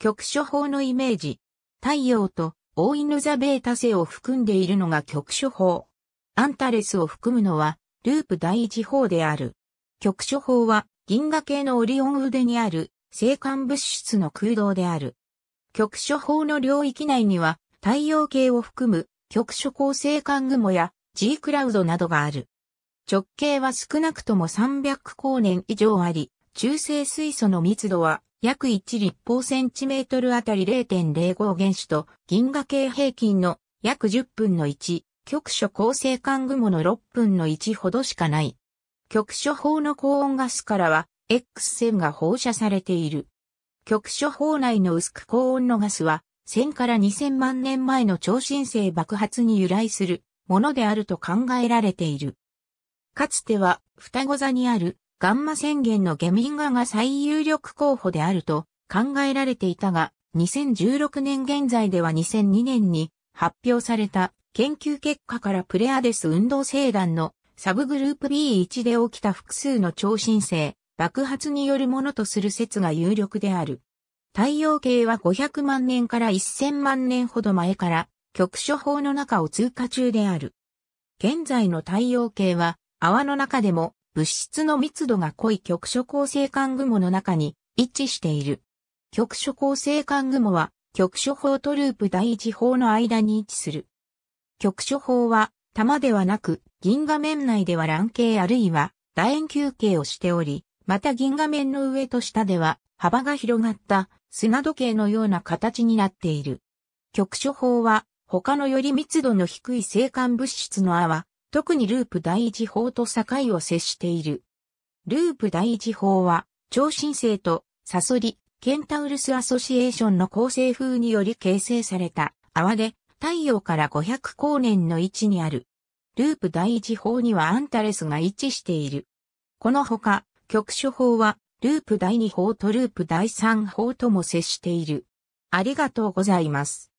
局所法のイメージ。太陽と大犬座ベータ星を含んでいるのが局所法。アンタレスを含むのはループ第一法である。局所法は銀河系のオリオン腕にある星間物質の空洞である。局所法の領域内には太陽系を含む局所光星間雲や G クラウドなどがある。直径は少なくとも300光年以上あり、中性水素の密度は約1立方センチメートルあたり0.05原子と銀河系平均の約10分の1、局所構成間雲の6分の1ほどしかない。局所法の高温ガスからは X 線が放射されている。局所法内の薄く高温のガスは1000から2000万年前の超新星爆発に由来するものであると考えられている。かつては双子座にあるガンマ宣言のゲミンガが最有力候補であると考えられていたが、2016年現在では2002年に発表された研究結果からプレアデス運動星団のサブグループ B1 で起きた複数の超新星、爆発によるものとする説が有力である。太陽系は500万年から1000万年ほど前から局所法の中を通過中である。現在の太陽系は泡の中でも物質の密度が濃い局所構成管雲の中に位置している。局所構成管雲は局所法とループ第一法の間に位置する。局所法は玉ではなく銀河面内では乱形あるいは楕円球形をしており、また銀河面の上と下では幅が広がった砂時計のような形になっている。局所法は他のより密度の低い生管物質の泡、特にループ第一法と境を接している。ループ第一法は、超新星とサソリ、ケンタウルスアソシエーションの構成風により形成された泡で、太陽から500光年の位置にある。ループ第一法にはアンタレスが位置している。このほか、局所法は、ループ第二法とループ第三法とも接している。ありがとうございます。